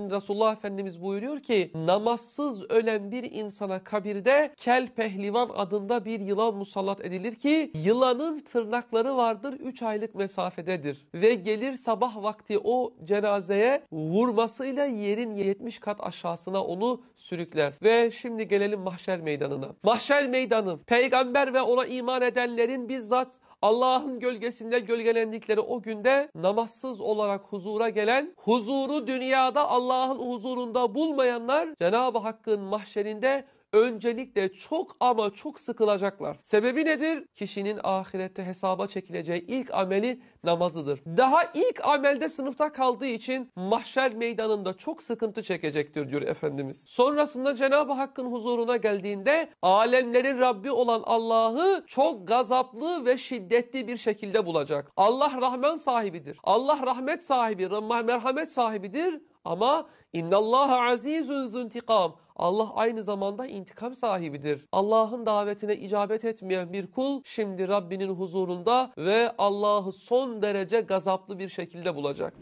Resulullah Efendimiz buyuruyor ki namazsız ölen bir insana kabirde kel pehlivan adında bir yılan musallat edilir ki yılanın tırnakları vardır 3 aylık mesafededir ve gelir sabah vakti o cenazeye vurmasıyla yerin 70 kat aşağısına onu sürükler. Ve şimdi gelelim mahşer meydanına. Mahşer meydanı peygamber ve ona iman edenlerin bizzat Allah'ın gölgesinde gölgelendikleri o günde namazsız olarak huzura gelen, huzuru dünyada Allah'ın huzurunda bulmayanlar Cenab-ı Hakk'ın mahşerinde öncelikle çok ama çok sıkılacaklar. Sebebi nedir? Kişinin ahirette hesaba çekileceği ilk ameli namazıdır. Daha ilk amelde sınıfta kaldığı için mahşer meydanında çok sıkıntı çekecektir diyor Efendimiz. Sonrasında Cenab-ı Hakk'ın huzuruna geldiğinde alemlerin Rabbi olan Allah'ı çok gazaplı ve şiddetli bir şekilde bulacak. Allah rahman sahibidir. Allah rahmet sahibi, merhamet sahibidir ama innallaha azizun zuntikam. Allah aynı zamanda intikam sahibidir. Allah'ın davetine icabet etmeyen bir kul şimdi Rabbinin huzurunda ve Allah'ı son derece gazaplı bir şekilde bulacak.